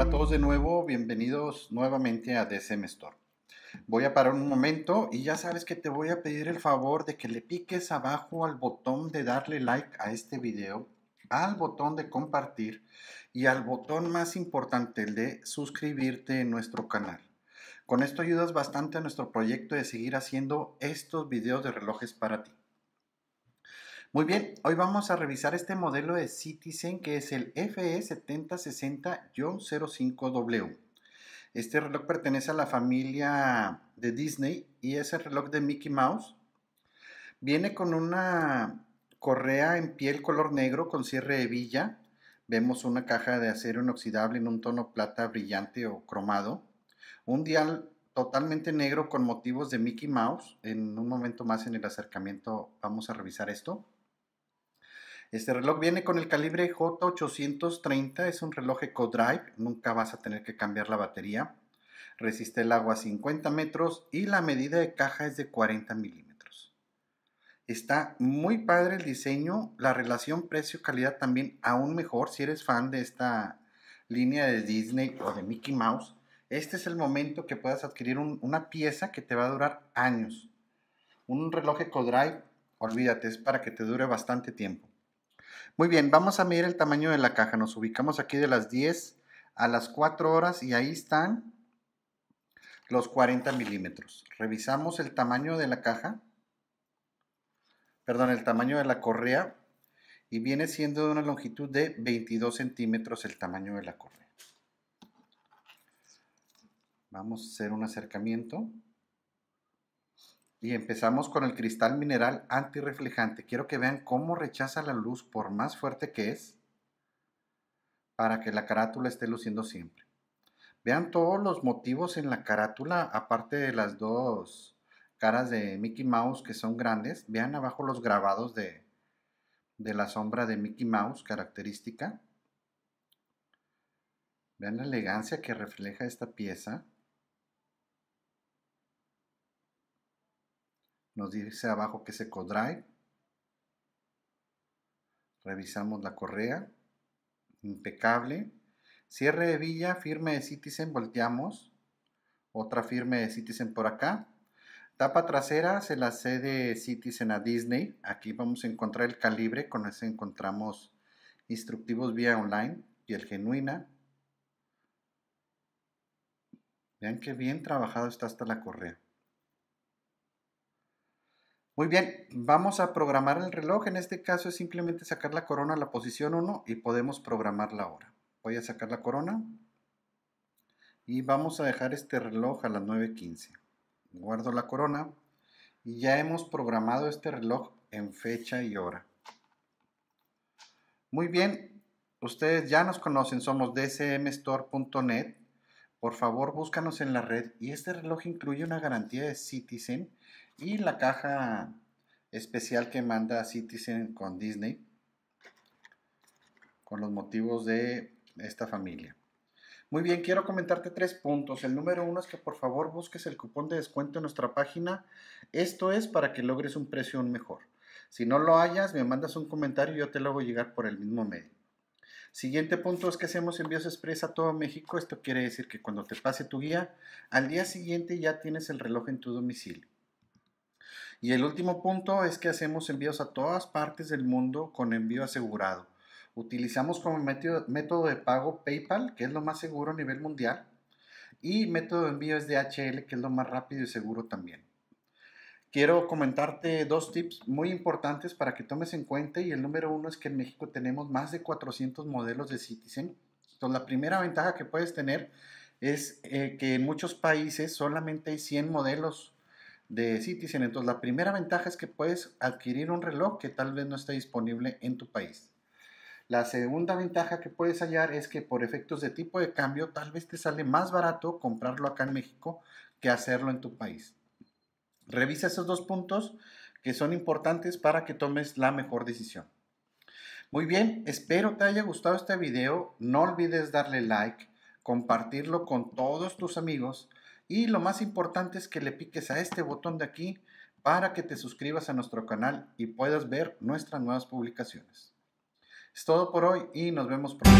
Hola a todos de nuevo, bienvenidos nuevamente a DCM Store. Voy a parar un momento y ya sabes que te voy a pedir el favor de que le piques abajo al botón de darle like a este video, al botón de compartir y al botón más importante, el de suscribirte en nuestro canal. Con esto ayudas bastante a nuestro proyecto de seguir haciendo estos videos de relojes para ti. Muy bien, hoy vamos a revisar este modelo de Citizen que es el FE7060-05W. Este reloj pertenece a la familia de Disney y es el reloj de Mickey Mouse. Viene con una correa en piel color negro con cierre de villa. Vemos una caja de acero inoxidable en un tono plata brillante o cromado. Un dial totalmente negro con motivos de Mickey Mouse. En un momento más en el acercamiento vamos a revisar esto. Este reloj viene con el calibre J830, es un reloj eco-drive, nunca vas a tener que cambiar la batería. Resiste el agua a 50 metros y la medida de caja es de 40 milímetros. Está muy padre el diseño, la relación precio-calidad también aún mejor si eres fan de esta línea de Disney o de Mickey Mouse. Este es el momento que puedas adquirir una pieza que te va a durar años. Un reloj eco-drive, olvídate, es para que te dure bastante tiempo. Muy bien, vamos a medir el tamaño de la caja. Nos ubicamos aquí de las 10 a las 4 horas y ahí están los 40 milímetros. Revisamos el tamaño de la caja, perdón, el tamaño de la correa y viene siendo de una longitud de 22 centímetros el tamaño de la correa. Vamos a hacer un acercamiento. Y empezamos con el cristal mineral antirreflejante. Quiero que vean cómo rechaza la luz por más fuerte que es para que la carátula esté luciendo siempre. Vean todos los motivos en la carátula, aparte de las dos caras de Mickey Mouse que son grandes. Vean abajo los grabados de, de la sombra de Mickey Mouse característica. Vean la elegancia que refleja esta pieza. Nos dice abajo que se EcoDrive. Revisamos la correa. Impecable. Cierre de villa, firme de Citizen, volteamos. Otra firme de Citizen por acá. Tapa trasera se la cede Citizen a Disney. Aquí vamos a encontrar el calibre, con ese encontramos instructivos vía online y el genuina. Vean qué bien trabajado está hasta la correa. Muy bien, vamos a programar el reloj. En este caso es simplemente sacar la corona a la posición 1 y podemos programar la hora. Voy a sacar la corona y vamos a dejar este reloj a las 9.15. Guardo la corona y ya hemos programado este reloj en fecha y hora. Muy bien, ustedes ya nos conocen, somos dcmstore.net. Por favor, búscanos en la red y este reloj incluye una garantía de Citizen y la caja especial que manda Citizen con Disney con los motivos de esta familia. Muy bien, quiero comentarte tres puntos. El número uno es que por favor busques el cupón de descuento en nuestra página. Esto es para que logres un precio mejor. Si no lo hallas, me mandas un comentario y yo te lo hago llegar por el mismo medio. Siguiente punto es que hacemos envíos expresa a todo México. Esto quiere decir que cuando te pase tu guía, al día siguiente ya tienes el reloj en tu domicilio. Y el último punto es que hacemos envíos a todas partes del mundo con envío asegurado. Utilizamos como método de pago PayPal, que es lo más seguro a nivel mundial, y método de envío es DHL, que es lo más rápido y seguro también. Quiero comentarte dos tips muy importantes para que tomes en cuenta y el número uno es que en México tenemos más de 400 modelos de Citizen. Entonces la primera ventaja que puedes tener es eh, que en muchos países solamente hay 100 modelos de Citizen. Entonces, la primera ventaja es que puedes adquirir un reloj que tal vez no esté disponible en tu país. La segunda ventaja que puedes hallar es que por efectos de tipo de cambio, tal vez te sale más barato comprarlo acá en México que hacerlo en tu país. Revisa esos dos puntos que son importantes para que tomes la mejor decisión. Muy bien, espero te haya gustado este video. No olvides darle like, compartirlo con todos tus amigos y lo más importante es que le piques a este botón de aquí para que te suscribas a nuestro canal y puedas ver nuestras nuevas publicaciones. Es todo por hoy y nos vemos pronto.